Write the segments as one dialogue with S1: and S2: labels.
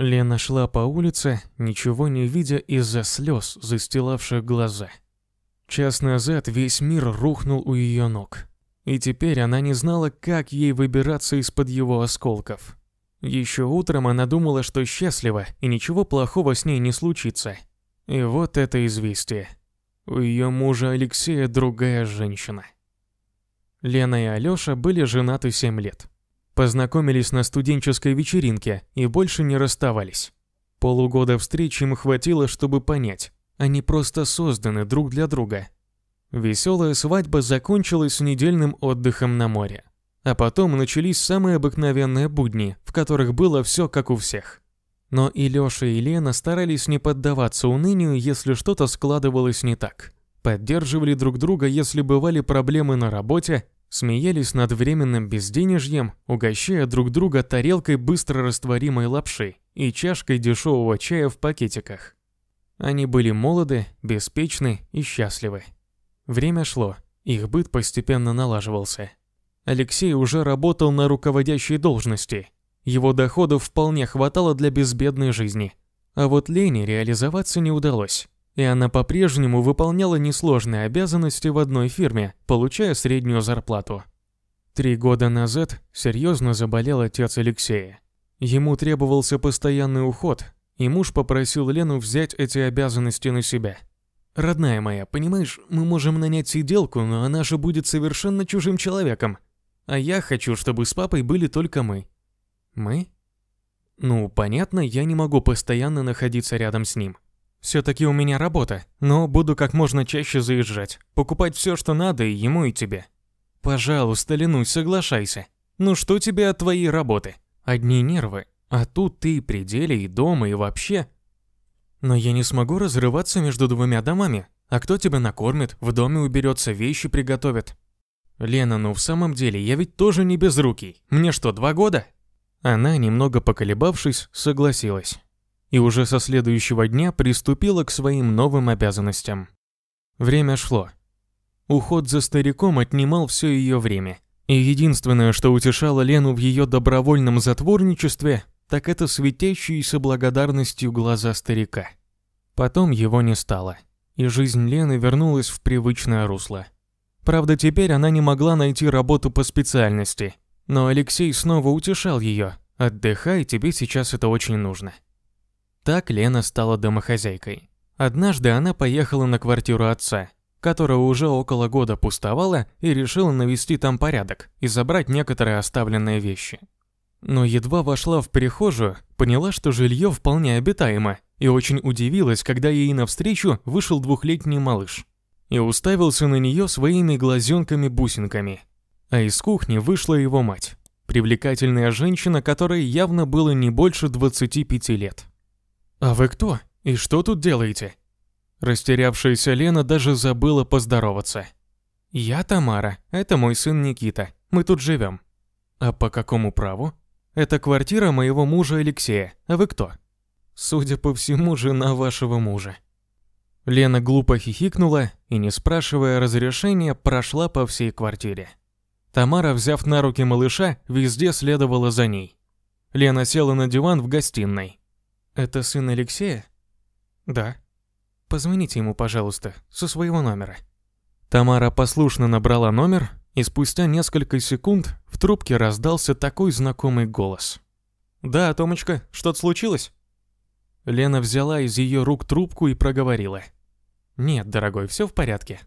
S1: Лена шла по улице, ничего не видя из-за слез, застилавших глаза. Час назад весь мир рухнул у ее ног. И теперь она не знала, как ей выбираться из-под его осколков. Еще утром она думала, что счастлива, и ничего плохого с ней не случится. И вот это известие. У ее мужа Алексея другая женщина. Лена и Алёша были женаты 7 лет. Познакомились на студенческой вечеринке и больше не расставались. Полугода встреч им хватило, чтобы понять, они просто созданы друг для друга. Веселая свадьба закончилась недельным отдыхом на море. А потом начались самые обыкновенные будни, в которых было все как у всех. Но и Лёша, и Лена старались не поддаваться унынию, если что-то складывалось не так. Поддерживали друг друга, если бывали проблемы на работе, смеялись над временным безденежьем, угощая друг друга тарелкой быстро растворимой лапши и чашкой дешевого чая в пакетиках. Они были молоды, беспечны и счастливы. Время шло, их быт постепенно налаживался. Алексей уже работал на руководящей должности. Его доходов вполне хватало для безбедной жизни. А вот Лене реализоваться не удалось и она по-прежнему выполняла несложные обязанности в одной фирме, получая среднюю зарплату. Три года назад серьезно заболел отец Алексея. Ему требовался постоянный уход, и муж попросил Лену взять эти обязанности на себя. «Родная моя, понимаешь, мы можем нанять сиделку, но она же будет совершенно чужим человеком. А я хочу, чтобы с папой были только мы». «Мы?» «Ну, понятно, я не могу постоянно находиться рядом с ним. Все-таки у меня работа, но буду как можно чаще заезжать. Покупать все, что надо, и ему, и тебе. Пожалуйста, Ленусь, соглашайся. Ну что тебе от твоей работы? Одни нервы. А тут ты и при деле, и дома, и вообще. Но я не смогу разрываться между двумя домами. А кто тебя накормит, в доме уберется, вещи приготовит? Лена, ну в самом деле, я ведь тоже не безрукий. Мне что, два года? Она, немного поколебавшись, согласилась и уже со следующего дня приступила к своим новым обязанностям. Время шло. Уход за стариком отнимал все ее время. И единственное, что утешало Лену в ее добровольном затворничестве, так это светящиеся благодарностью глаза старика. Потом его не стало, и жизнь Лены вернулась в привычное русло. Правда, теперь она не могла найти работу по специальности, но Алексей снова утешал ее. «Отдыхай, тебе сейчас это очень нужно». Так Лена стала домохозяйкой. Однажды она поехала на квартиру отца, которая уже около года пустовала и решила навести там порядок и забрать некоторые оставленные вещи. Но едва вошла в прихожую, поняла, что жилье вполне обитаемо, и очень удивилась, когда ей навстречу вышел двухлетний малыш и уставился на нее своими глазенками-бусинками. А из кухни вышла его мать, привлекательная женщина, которой явно было не больше 25 лет. «А вы кто? И что тут делаете?» Растерявшаяся Лена даже забыла поздороваться. «Я Тамара, это мой сын Никита, мы тут живем». «А по какому праву?» «Это квартира моего мужа Алексея, а вы кто?» «Судя по всему, жена вашего мужа». Лена глупо хихикнула и, не спрашивая разрешения, прошла по всей квартире. Тамара, взяв на руки малыша, везде следовала за ней. Лена села на диван в гостиной. Это сын Алексея? Да. Позвоните ему, пожалуйста, со своего номера. Тамара послушно набрала номер, и спустя несколько секунд в трубке раздался такой знакомый голос. «Да, Томочка, что-то случилось?» Лена взяла из ее рук трубку и проговорила. «Нет, дорогой, все в порядке».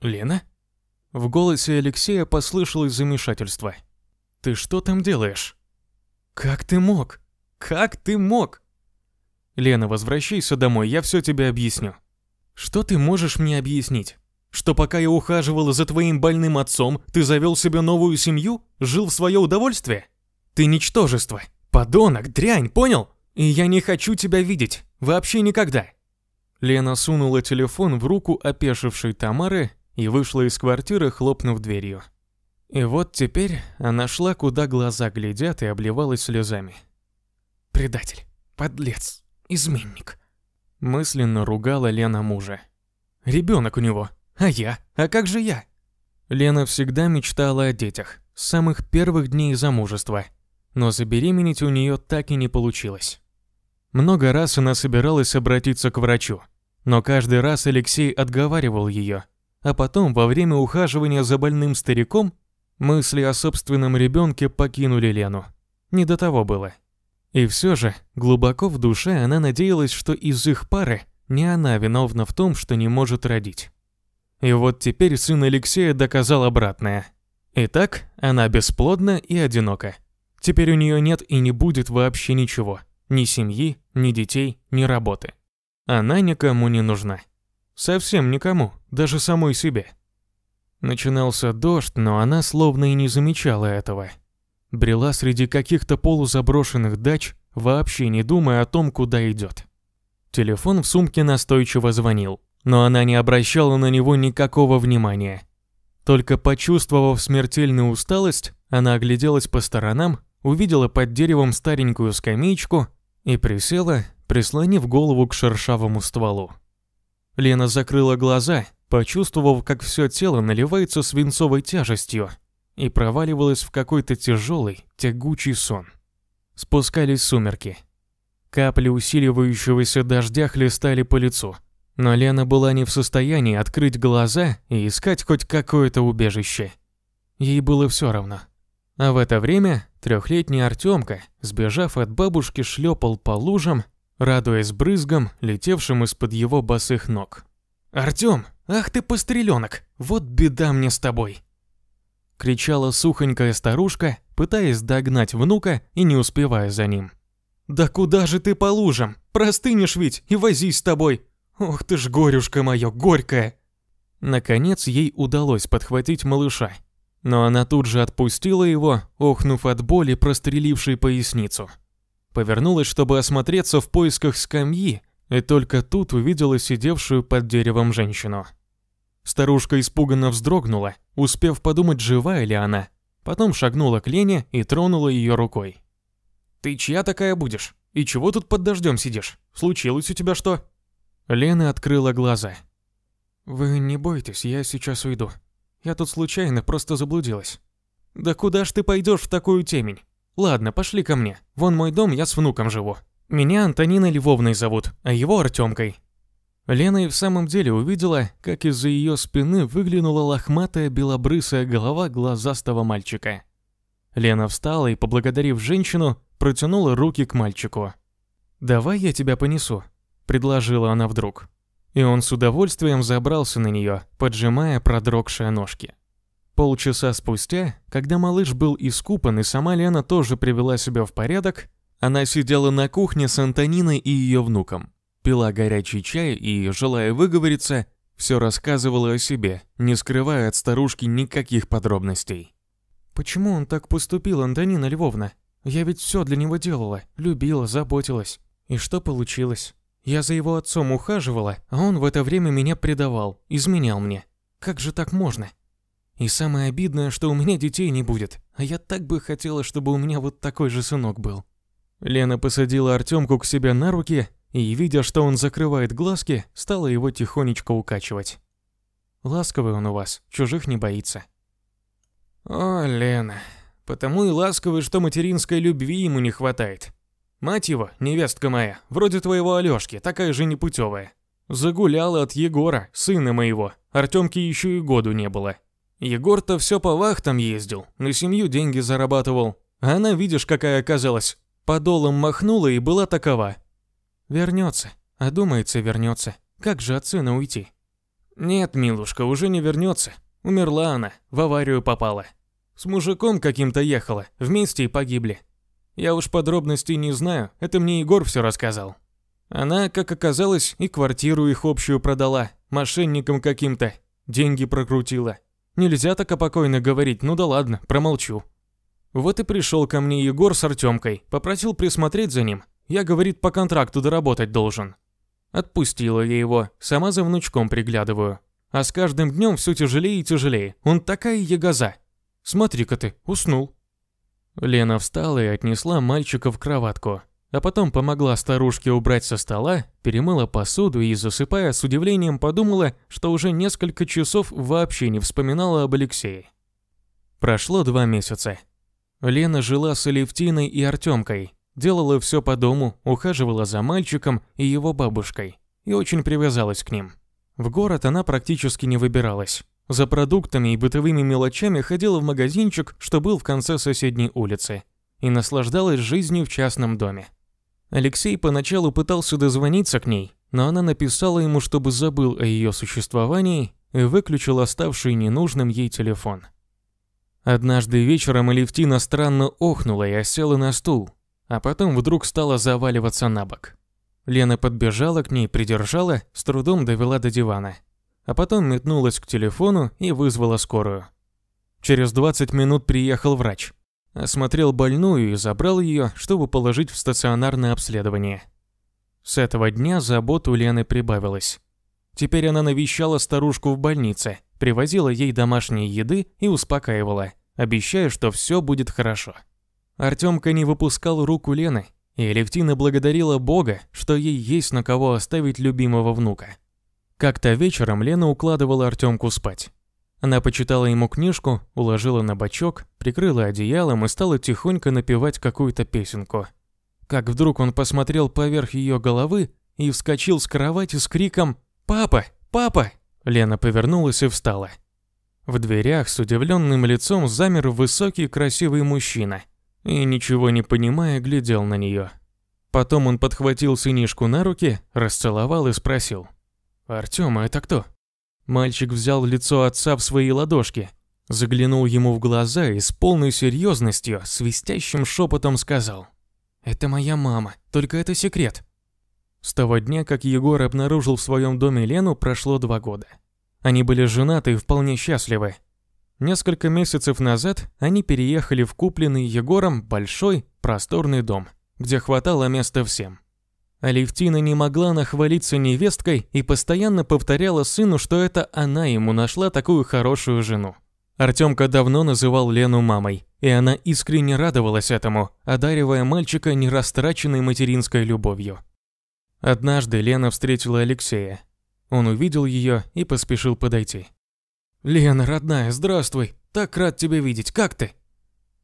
S1: «Лена?» В голосе Алексея послышалось замешательство. «Ты что там делаешь?» «Как ты мог? Как ты мог?» «Лена, возвращайся домой, я все тебе объясню». «Что ты можешь мне объяснить? Что пока я ухаживала за твоим больным отцом, ты завел себе новую семью? Жил в свое удовольствие? Ты ничтожество, подонок, дрянь, понял? И я не хочу тебя видеть, вообще никогда». Лена сунула телефон в руку опешившей Тамары и вышла из квартиры, хлопнув дверью. И вот теперь она шла, куда глаза глядят, и обливалась слезами. «Предатель! Подлец! Изменник. Мысленно ругала Лена мужа. Ребенок у него. А я? А как же я? Лена всегда мечтала о детях, с самых первых дней замужества. Но забеременеть у нее так и не получилось. Много раз она собиралась обратиться к врачу, но каждый раз Алексей отговаривал ее. А потом, во время ухаживания за больным стариком, мысли о собственном ребенке покинули Лену. Не до того было. И все же, глубоко в душе она надеялась, что из их пары не она виновна в том, что не может родить. И вот теперь сын Алексея доказал обратное. Итак, она бесплодна и одинока. Теперь у нее нет и не будет вообще ничего. Ни семьи, ни детей, ни работы. Она никому не нужна. Совсем никому, даже самой себе. Начинался дождь, но она словно и не замечала этого брела среди каких-то полузаброшенных дач, вообще не думая о том, куда идет. Телефон в сумке настойчиво звонил, но она не обращала на него никакого внимания. Только почувствовав смертельную усталость, она огляделась по сторонам, увидела под деревом старенькую скамеечку и присела, прислонив голову к шершавому стволу. Лена закрыла глаза, почувствовав, как все тело наливается свинцовой тяжестью – и проваливалась в какой-то тяжелый, тягучий сон. Спускались сумерки. Капли усиливающегося дождя хлестали по лицу, но Лена была не в состоянии открыть глаза и искать хоть какое-то убежище. Ей было все равно. А в это время трехлетний Артемка, сбежав от бабушки, шлепал по лужам, радуясь брызгам, летевшим из-под его босых ног. «Артем, ах ты постреленок! Вот беда мне с тобой!» — кричала сухонькая старушка, пытаясь догнать внука и не успевая за ним. «Да куда же ты по лужам? Простынешь ведь и возись с тобой! Ох ты ж горюшка моё, горькая!» Наконец ей удалось подхватить малыша, но она тут же отпустила его, охнув от боли, прострелившей поясницу. Повернулась, чтобы осмотреться в поисках скамьи, и только тут увидела сидевшую под деревом женщину. Старушка испуганно вздрогнула, успев подумать, живая ли она. Потом шагнула к Лене и тронула ее рукой. «Ты чья такая будешь? И чего тут под дождем сидишь? Случилось у тебя что?» Лена открыла глаза. «Вы не бойтесь, я сейчас уйду. Я тут случайно просто заблудилась». «Да куда ж ты пойдешь в такую темень? Ладно, пошли ко мне. Вон мой дом, я с внуком живу. Меня Антонина Львовной зовут, а его Артемкой. Лена и в самом деле увидела, как из-за ее спины выглянула лохматая белобрысая голова глазастого мальчика. Лена встала и, поблагодарив женщину, протянула руки к мальчику. «Давай я тебя понесу», — предложила она вдруг. И он с удовольствием забрался на нее, поджимая продрогшие ножки. Полчаса спустя, когда малыш был искупан и сама Лена тоже привела себя в порядок, она сидела на кухне с Антониной и ее внуком пила горячий чай и, желая выговориться, все рассказывала о себе, не скрывая от старушки никаких подробностей. «Почему он так поступил, Антонина Львовна? Я ведь все для него делала, любила, заботилась. И что получилось? Я за его отцом ухаживала, а он в это время меня предавал, изменял мне. Как же так можно?» И самое обидное, что у меня детей не будет, а я так бы хотела, чтобы у меня вот такой же сынок был. Лена посадила Артемку к себе на руки и, видя, что он закрывает глазки, стала его тихонечко укачивать. «Ласковый он у вас, чужих не боится». «О, Лена, потому и ласковый, что материнской любви ему не хватает. Мать его, невестка моя, вроде твоего Алёшки, такая же непутевая. Загуляла от Егора, сына моего, Артемке еще и году не было. Егор-то все по вахтам ездил, на семью деньги зарабатывал. А она, видишь, какая оказалась, подолом махнула и была такова, Вернется, одумается и вернется. Как же от сына уйти? Нет, милушка, уже не вернется. Умерла она, в аварию попала. С мужиком каким-то ехала, вместе и погибли. Я уж подробностей не знаю, это мне Егор все рассказал. Она, как оказалось, и квартиру их общую продала, мошенникам каким-то, деньги прокрутила. Нельзя так опокойно говорить, ну да ладно, промолчу. Вот и пришел ко мне Егор с Артемкой, попросил присмотреть за ним, я, говорит, по контракту доработать должен. Отпустила я его, сама за внучком приглядываю. А с каждым днем все тяжелее и тяжелее. Он такая ягоза. Смотри-ка ты, уснул. Лена встала и отнесла мальчика в кроватку. А потом помогла старушке убрать со стола, перемыла посуду и, засыпая, с удивлением подумала, что уже несколько часов вообще не вспоминала об Алексее. Прошло два месяца. Лена жила с Алевтиной и Артемкой, Делала все по дому, ухаживала за мальчиком и его бабушкой. И очень привязалась к ним. В город она практически не выбиралась. За продуктами и бытовыми мелочами ходила в магазинчик, что был в конце соседней улицы, и наслаждалась жизнью в частном доме. Алексей поначалу пытался дозвониться к ней, но она написала ему, чтобы забыл о ее существовании и выключил оставший ненужным ей телефон. Однажды вечером Алевтина странно охнула и осела на стул, а потом вдруг стала заваливаться на бок. Лена подбежала к ней, придержала, с трудом довела до дивана. А потом метнулась к телефону и вызвала скорую. Через 20 минут приехал врач. Осмотрел больную и забрал ее, чтобы положить в стационарное обследование. С этого дня забот у Лены прибавилось. Теперь она навещала старушку в больнице, привозила ей домашние еды и успокаивала, обещая, что все будет хорошо. Артемка не выпускал руку Лены, и Левтина благодарила Бога, что ей есть на кого оставить любимого внука. Как-то вечером Лена укладывала Артемку спать. Она почитала ему книжку, уложила на бочок, прикрыла одеялом и стала тихонько напевать какую-то песенку. Как вдруг он посмотрел поверх ее головы и вскочил с кровати с криком «Папа! Папа!» Лена повернулась и встала. В дверях с удивленным лицом замер высокий красивый мужчина – и, ничего не понимая, глядел на нее. Потом он подхватил сынишку на руки, расцеловал и спросил. «Артём, а это кто?» Мальчик взял лицо отца в свои ладошки, заглянул ему в глаза и с полной серьезностью, свистящим шепотом сказал. «Это моя мама, только это секрет». С того дня, как Егор обнаружил в своем доме Лену, прошло два года. Они были женаты и вполне счастливы. Несколько месяцев назад они переехали в купленный Егором большой, просторный дом, где хватало места всем. Алевтина не могла нахвалиться невесткой и постоянно повторяла сыну, что это она ему нашла такую хорошую жену. Артемка давно называл Лену мамой, и она искренне радовалась этому, одаривая мальчика нерастраченной материнской любовью. Однажды Лена встретила Алексея. Он увидел ее и поспешил подойти. «Лена, родная, здравствуй! Так рад тебя видеть, как ты?»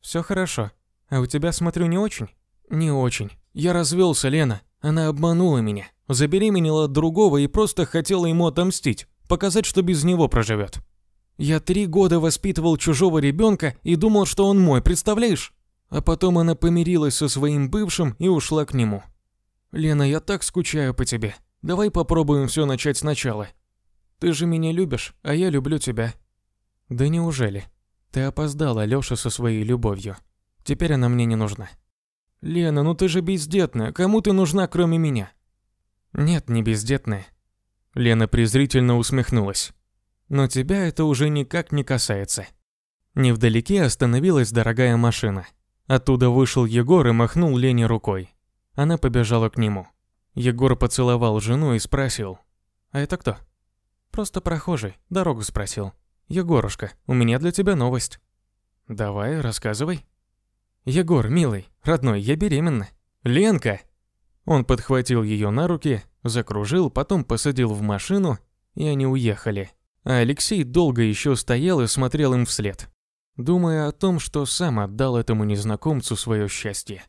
S1: «Все хорошо. А у тебя, смотрю, не очень?» «Не очень. Я развелся, Лена. Она обманула меня. Забеременела от другого и просто хотела ему отомстить, показать, что без него проживет. Я три года воспитывал чужого ребенка и думал, что он мой, представляешь? А потом она помирилась со своим бывшим и ушла к нему. Лена, я так скучаю по тебе. Давай попробуем все начать сначала. Ты же меня любишь, а я люблю тебя». «Да неужели? Ты опоздала, Лёша, со своей любовью. Теперь она мне не нужна». «Лена, ну ты же бездетная, кому ты нужна, кроме меня?» «Нет, не бездетная». Лена презрительно усмехнулась. «Но тебя это уже никак не касается». Невдалеке остановилась дорогая машина. Оттуда вышел Егор и махнул Лене рукой. Она побежала к нему. Егор поцеловал жену и спросил, «А это кто?» Просто прохожий, дорогу спросил. Егорушка, у меня для тебя новость. Давай, рассказывай. Егор, милый, родной, я беременна. Ленка! Он подхватил ее на руки, закружил, потом посадил в машину, и они уехали. А Алексей долго еще стоял и смотрел им вслед, думая о том, что сам отдал этому незнакомцу свое счастье.